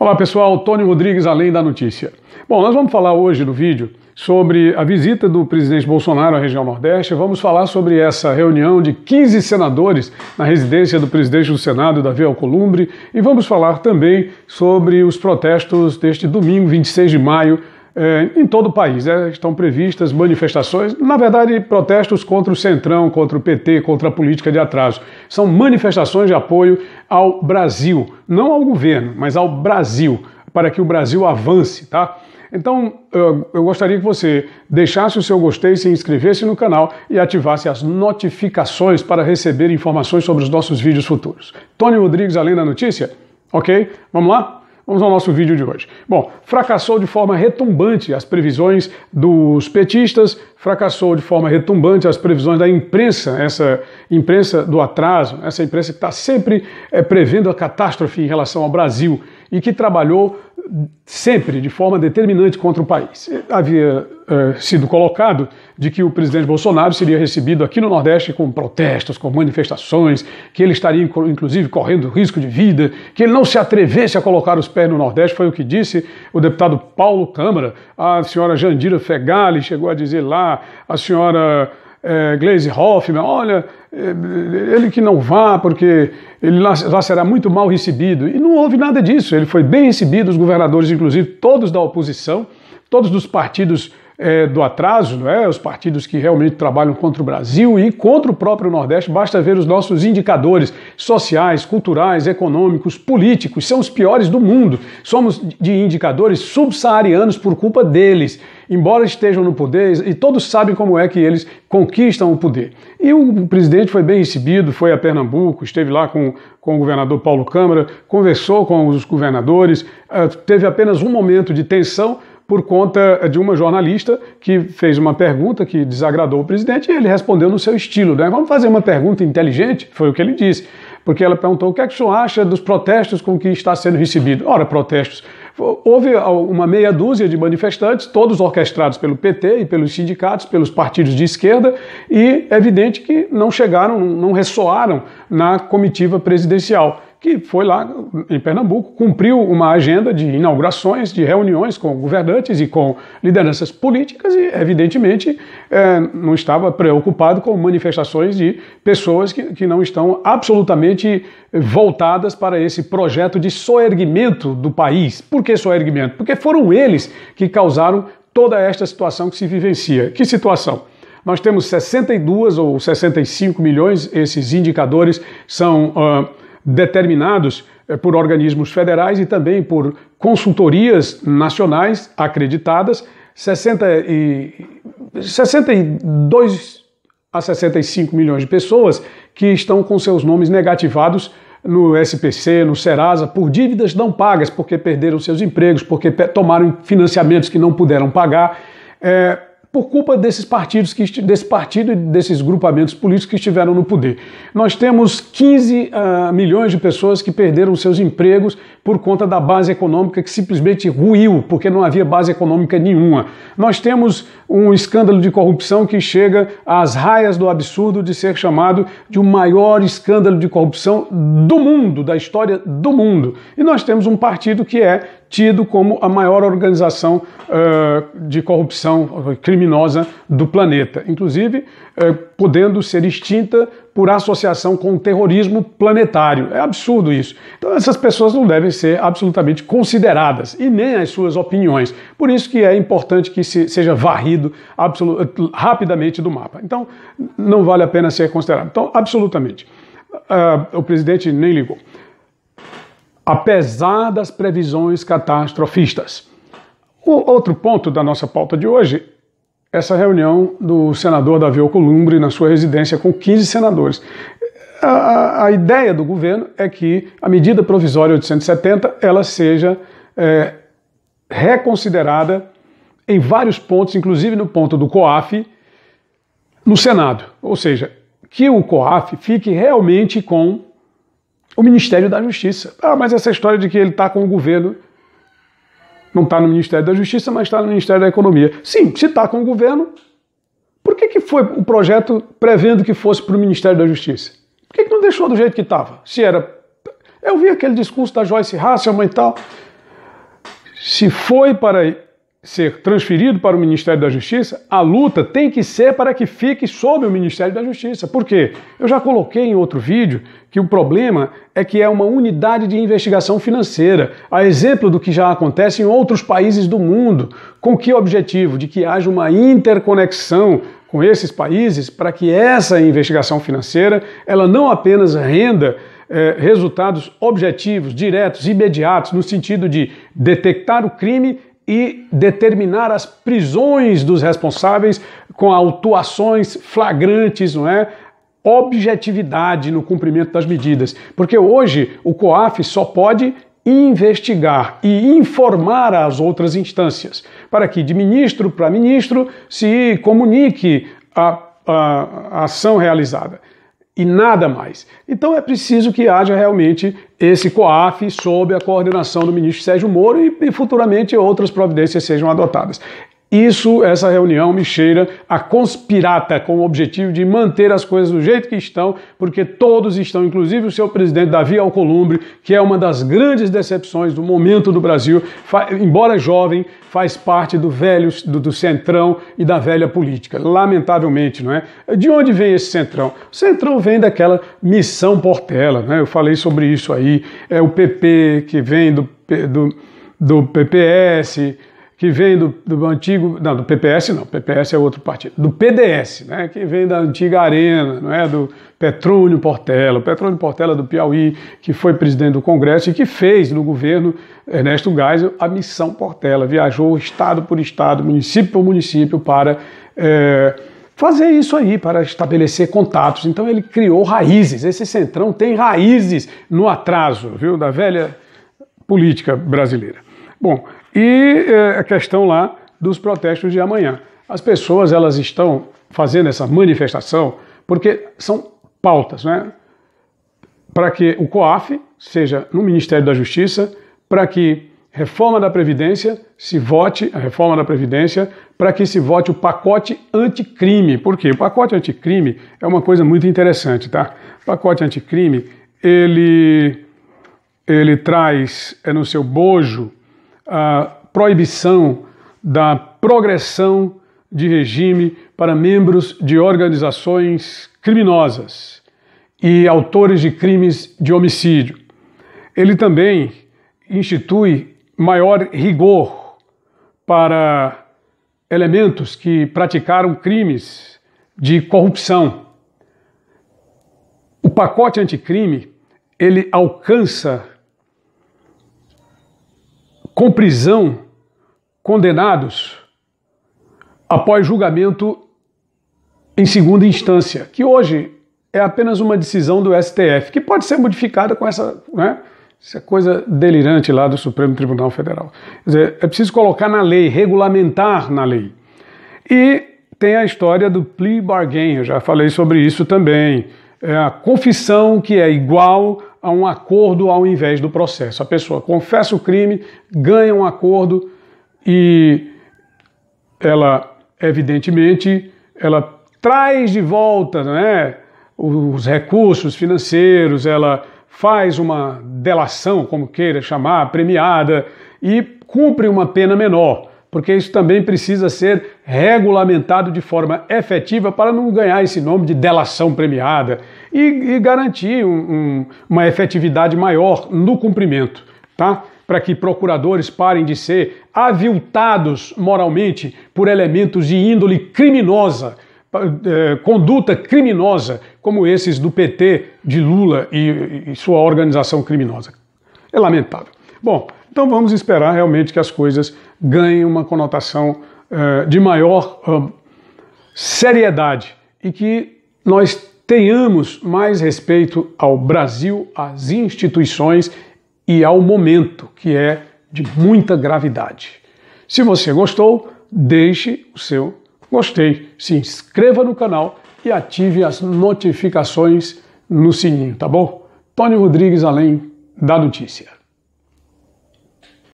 Olá pessoal, Tony Rodrigues, Além da Notícia. Bom, nós vamos falar hoje no vídeo sobre a visita do presidente Bolsonaro à região Nordeste. Vamos falar sobre essa reunião de 15 senadores na residência do presidente do Senado, Davi Alcolumbre, e vamos falar também sobre os protestos deste domingo, 26 de maio, é, em todo o país. Né? Estão previstas manifestações, na verdade, protestos contra o Centrão, contra o PT, contra a política de atraso. São manifestações de apoio ao Brasil, não ao governo, mas ao Brasil, para que o Brasil avance, tá? Então, eu, eu gostaria que você deixasse o seu gostei, se inscrevesse no canal e ativasse as notificações para receber informações sobre os nossos vídeos futuros. Tony Rodrigues, além da notícia? Ok? Vamos lá? Vamos ao nosso vídeo de hoje. Bom, fracassou de forma retumbante as previsões dos petistas, fracassou de forma retumbante as previsões da imprensa, essa imprensa do atraso, essa imprensa que está sempre é, prevendo a catástrofe em relação ao Brasil e que trabalhou sempre de forma determinante contra o país. Havia eh, sido colocado de que o presidente Bolsonaro seria recebido aqui no Nordeste com protestos, com manifestações, que ele estaria inclusive correndo risco de vida, que ele não se atrevesse a colocar os pés no Nordeste, foi o que disse o deputado Paulo Câmara. A senhora Jandira Fegali chegou a dizer lá, a senhora é, eh, Glaze Hoffman, olha, eh, ele que não vá, porque ele lá, será muito mal recebido. E não houve nada disso, ele foi bem recebido, os governadores, inclusive, todos da oposição, todos dos partidos é, do atraso, não é? os partidos que realmente trabalham contra o Brasil e contra o próprio Nordeste. Basta ver os nossos indicadores sociais, culturais, econômicos, políticos, são os piores do mundo. Somos de indicadores subsaarianos por culpa deles, embora estejam no poder e todos sabem como é que eles conquistam o poder. E o presidente foi bem recebido, foi a Pernambuco, esteve lá com, com o governador Paulo Câmara, conversou com os governadores, eh, teve apenas um momento de tensão por conta de uma jornalista que fez uma pergunta que desagradou o presidente e ele respondeu no seu estilo, né? Vamos fazer uma pergunta inteligente? Foi o que ele disse. Porque ela perguntou o que, é que o senhor acha dos protestos com que está sendo recebido. Ora, protestos. Houve ah, uma meia dúzia de manifestantes, todos orquestrados pelo PT e pelos sindicatos, pelos partidos de esquerda, e é evidente que não chegaram, não ressoaram na comitiva presidencial que foi lá em Pernambuco, cumpriu uma agenda de inaugurações, de reuniões com governantes e com lideranças políticas e, evidentemente, é, não estava preocupado com manifestações de pessoas que, que não estão absolutamente voltadas para esse projeto de soerguimento do país. Por que soerguimento? Porque foram eles que causaram toda esta situação que se vivencia. Que situação? Nós temos 62 ou 65 milhões, esses indicadores são. Uh, determinados eh, por organismos federais e também por consultorias nacionais acreditadas, 60 e, 62 a 65 milhões de pessoas que estão com seus nomes negativados no SPC, no Serasa, por dívidas não pagas, porque perderam seus empregos, porque tomaram financiamentos que não puderam pagar. É, por culpa desses partidos, que, desse partido e desses grupamentos políticos que estiveram no poder. Nós temos 15 uh, ah, milhões de pessoas que perderam seus empregos por conta da base econômica que simplesmente ruiu, porque não havia base econômica nenhuma. Nós temos um escândalo de corrupção que chega às raias do absurdo de ser chamado de o maior escândalo de corrupção do mundo, da história do mundo. E nós temos um partido que é tido como a maior organização uh, de corrupção criminosa do planeta, inclusive uh, podendo ser extinta por associação com o terrorismo planetário. É absurdo isso. Então essas pessoas não devem ser absolutamente consideradas e nem as suas opiniões. Por isso que é importante que se seja varrido rapidamente do mapa. Então não vale a pena ser considerado. Então absolutamente. Uh, o presidente nem ligou apesar das previsões catastrofistas. O outro ponto da nossa pauta de hoje, essa reunião do senador Davi Alcolumbre na sua residência com 15 senadores. A, a, ideia do governo é que a medida provisória 870 ela seja é, reconsiderada em vários pontos, inclusive no ponto do COAF, no Senado. Ou seja, que o COAF fique realmente com o Ministério da Justiça. Ah, mas essa história de que ele está com o governo. Não está no Ministério da Justiça, mas está no Ministério da Economia. Sim, se está com o governo, por que, que foi o projeto prevendo que fosse para o Ministério da Justiça? Por que, que não deixou do jeito que estava? Se era. Eu vi aquele discurso da Joyce Hasselman e tal. Se foi para ser transferido para o Ministério da Justiça, a luta tem que ser para que fique sob o Ministério da Justiça. Por quê? Eu já coloquei em outro vídeo que o problema é que é uma unidade de investigação financeira, a exemplo do que já acontece em outros países do mundo. Com que objetivo? De que haja uma interconexão com esses países para que essa investigação financeira ela não apenas renda é, resultados objetivos, diretos, imediatos, no sentido de detectar o crime e determinar as prisões dos responsáveis com autuações flagrantes, não é? Objetividade no cumprimento das medidas. Porque hoje o COAF só pode investigar e informar as outras instâncias, para que de ministro para ministro se comunique a, a, a ação realizada e nada mais. Então é preciso que haja realmente esse COAF sob a coordenação do ministro Sérgio Moro e, e futuramente outras providências sejam adotadas. Isso, essa reunião me cheira a conspirata com o objetivo de manter as coisas do jeito que estão, porque todos estão, inclusive o seu presidente Davi Alcolumbre, que é uma das grandes decepções do momento do Brasil, embora jovem, faz parte do velho, do, do centrão e da velha política, lamentavelmente, não é? De onde vem esse centrão? O centrão vem daquela missão Portela, né? Eu falei sobre isso aí, é o PP que vem do, do, do PPS, que vem do, do antigo. Não, do PPS não, PPS é outro partido. Do PDS, né, que vem da antiga Arena, não é, do Petrônio Portela. Petrônio Portela do Piauí, que foi presidente do Congresso e que fez no governo Ernesto Geisel a missão Portela. Viajou estado por estado, município por município para. É, fazer isso aí para estabelecer contatos. Então ele criou raízes. Esse centrão tem raízes no atraso, viu, da velha política brasileira. Bom, e é, a questão lá dos protestos de amanhã. As pessoas elas estão fazendo essa manifestação porque são pautas, né? Para que o COAF seja no Ministério da Justiça, para que reforma da Previdência se vote a reforma da Previdência, para que se vote o pacote anticrime. Por quê? O pacote anticrime é uma coisa muito interessante, tá? O pacote anticrime, ele, ele traz é no seu bojo a proibição da progressão de regime para membros de organizações criminosas e autores de crimes de homicídio. Ele também institui maior rigor para elementos que praticaram crimes de corrupção. O pacote anticrime, ele alcança com prisão, condenados após julgamento em segunda instância, que hoje é apenas uma decisão do STF, que pode ser modificada com essa, né, essa é coisa delirante lá do Supremo Tribunal Federal. Quer dizer, é preciso colocar na lei, regulamentar na lei. E tem a história do plea bargain, eu já falei sobre isso também. É a confissão que é igual a um acordo ao invés do processo. A pessoa confessa o crime, ganha um acordo e ela, evidentemente, ela traz de volta né, os recursos financeiros, ela faz uma delação, como queira chamar, premiada, e cumpre uma pena menor porque isso também precisa ser regulamentado de forma efetiva para não ganhar esse nome de delação premiada e, e garantir um, um, uma efetividade maior no cumprimento, tá? Para que procuradores parem de ser aviltados moralmente por elementos de índole criminosa, é, conduta criminosa, como esses do PT, de Lula e, e sua organização criminosa. É lamentável. Bom, então vamos esperar realmente que as coisas ganhe uma conotação eh, de maior eh, seriedade e que nós tenhamos mais respeito ao Brasil, às instituições e ao momento, que é de muita gravidade. Se você gostou, deixe o seu gostei, se inscreva no canal e ative as notificações no sininho, tá bom? Tony Rodrigues, além da notícia.